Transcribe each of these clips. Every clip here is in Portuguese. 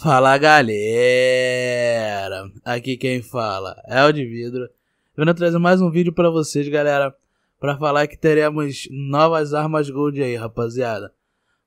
Fala galera! Aqui quem fala é o de Vidro. Vindo trazer mais um vídeo para vocês, galera, para falar que teremos novas armas Gold aí, rapaziada.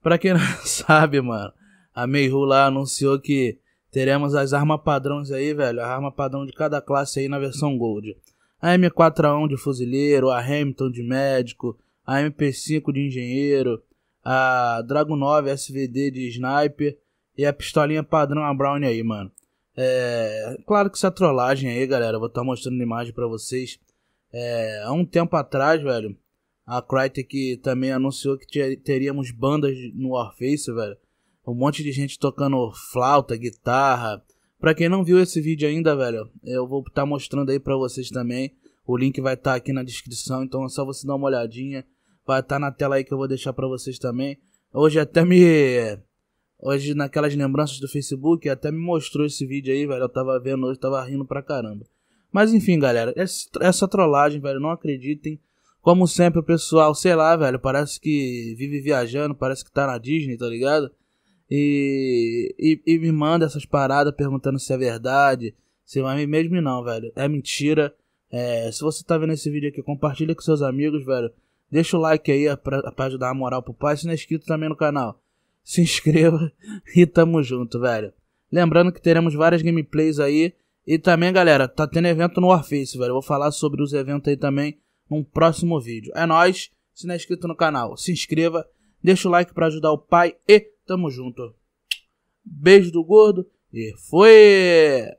Para quem não sabe, mano, a Meihu lá anunciou que teremos as armas padrões aí, velho, a arma padrão de cada classe aí na versão Gold. A M4A1 de fuzileiro, a Hamilton de médico, a MP5 de engenheiro, a Dragon 9 SVD de sniper e a pistolinha padrão, a Brown aí, mano. É, claro que isso é trollagem aí, galera. vou estar tá mostrando imagem para vocês. É, há um tempo atrás, velho, a Crytek também anunciou que teríamos bandas no Warface, velho. Um monte de gente tocando flauta, guitarra. Pra quem não viu esse vídeo ainda, velho, eu vou estar tá mostrando aí pra vocês também. O link vai estar tá aqui na descrição, então é só você dar uma olhadinha. Vai estar na tela aí que eu vou deixar pra vocês também. Hoje até me Hoje, naquelas lembranças do Facebook, até me mostrou esse vídeo aí, velho. Eu tava vendo hoje, tava rindo pra caramba. Mas enfim, galera, essa trollagem, velho, não acreditem. Como sempre, o pessoal, sei lá, velho, parece que vive viajando, parece que tá na Disney, tá ligado? E, e, e me manda essas paradas perguntando se é verdade. Se vai mesmo não, velho. É mentira. É, se você tá vendo esse vídeo aqui, compartilha com seus amigos, velho. Deixa o like aí é pra, pra ajudar a moral pro pai. Se não é inscrito também no canal se inscreva e tamo junto, velho. Lembrando que teremos várias gameplays aí. E também, galera, tá tendo evento no Warface, velho. Eu vou falar sobre os eventos aí também num próximo vídeo. É nóis. Se não é inscrito no canal, se inscreva. Deixa o like para ajudar o pai e tamo junto. Beijo do gordo e foi!